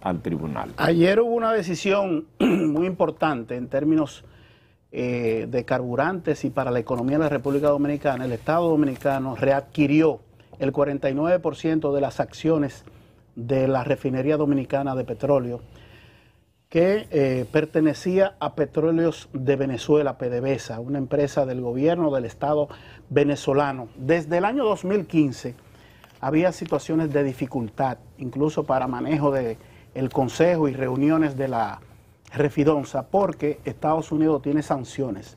al tribunal. Ayer hubo una decisión muy importante en términos eh, de carburantes y para la economía de la República Dominicana. El Estado Dominicano readquirió el 49% de las acciones de la refinería dominicana de petróleo que eh, pertenecía a Petróleos de Venezuela, PDVSA, una empresa del gobierno del Estado venezolano. Desde el año 2015 había situaciones de dificultad, incluso para manejo del Consejo y reuniones de la Refidonza, porque Estados Unidos tiene sanciones,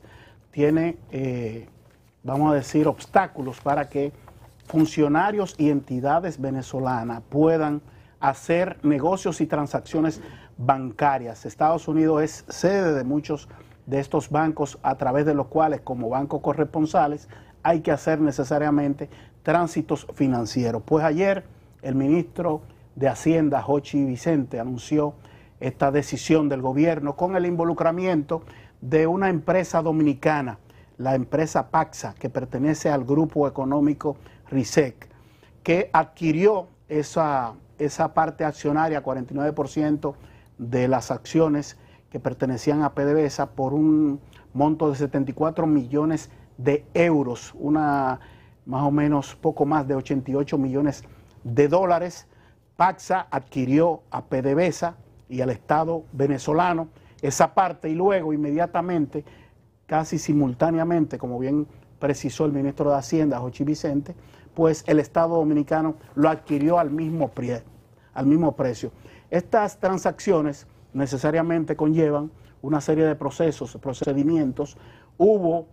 tiene, eh, vamos a decir, obstáculos para que funcionarios y entidades venezolanas puedan hacer negocios y transacciones bancarias. Estados Unidos es sede de muchos de estos bancos a través de los cuales como bancos corresponsales hay que hacer necesariamente tránsitos financieros. Pues ayer el ministro de Hacienda, Jochi Vicente, anunció esta decisión del gobierno con el involucramiento de una empresa dominicana, la empresa Paxa, que pertenece al grupo económico RISEC, que adquirió esa, esa parte accionaria, 49% de las acciones que pertenecían a PDVSA por un monto de 74 millones de euros, una más o menos poco más de 88 millones de dólares. Paxa adquirió a PDVSA y al Estado venezolano esa parte y luego inmediatamente, casi simultáneamente, como bien precisó el ministro de Hacienda, Jochi Vicente, pues el Estado dominicano lo adquirió al mismo, al mismo precio. Estas transacciones necesariamente conllevan una serie de procesos, procedimientos. Hubo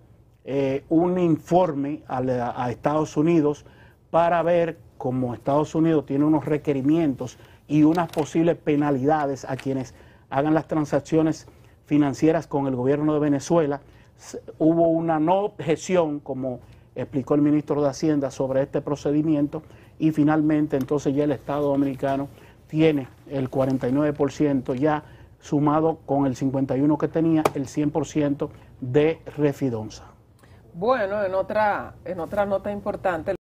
eh, un informe a, a Estados Unidos para ver cómo Estados Unidos tiene unos requerimientos y unas posibles penalidades a quienes hagan las transacciones financieras con el gobierno de Venezuela. Hubo una no objeción, como explicó el ministro de Hacienda, sobre este procedimiento y finalmente entonces ya el Estado Dominicano tiene el 49% ya sumado con el 51% que tenía, el 100% de refidonza. Bueno, en otra, en otra nota importante.